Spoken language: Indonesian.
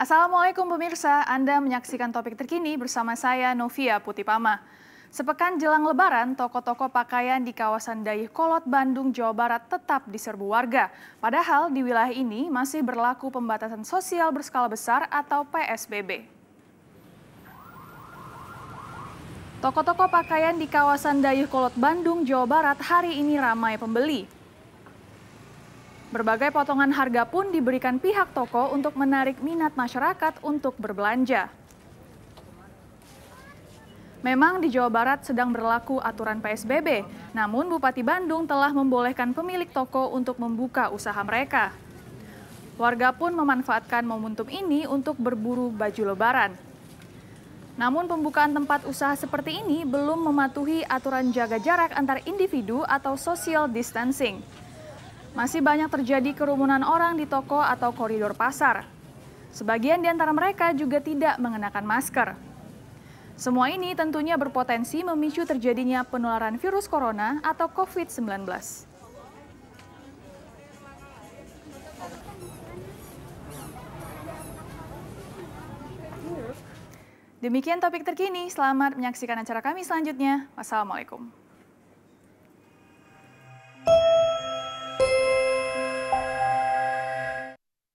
Assalamualaikum pemirsa, Anda menyaksikan topik terkini bersama saya Novia Putipama. Sepekan jelang lebaran, toko-toko pakaian di kawasan Dayih Kolot, Bandung, Jawa Barat tetap diserbu warga. Padahal di wilayah ini masih berlaku pembatasan sosial berskala besar atau PSBB. Toko-toko pakaian di kawasan Dayakolot, Kolot, Bandung, Jawa Barat hari ini ramai pembeli. Berbagai potongan harga pun diberikan pihak toko untuk menarik minat masyarakat untuk berbelanja. Memang di Jawa Barat sedang berlaku aturan PSBB, namun Bupati Bandung telah membolehkan pemilik toko untuk membuka usaha mereka. Warga pun memanfaatkan momentum ini untuk berburu baju lebaran. Namun pembukaan tempat usaha seperti ini belum mematuhi aturan jaga jarak antar individu atau social distancing masih banyak terjadi kerumunan orang di toko atau koridor pasar. Sebagian di antara mereka juga tidak mengenakan masker. Semua ini tentunya berpotensi memicu terjadinya penularan virus corona atau COVID-19. Demikian topik terkini. Selamat menyaksikan acara kami selanjutnya. Wassalamualaikum.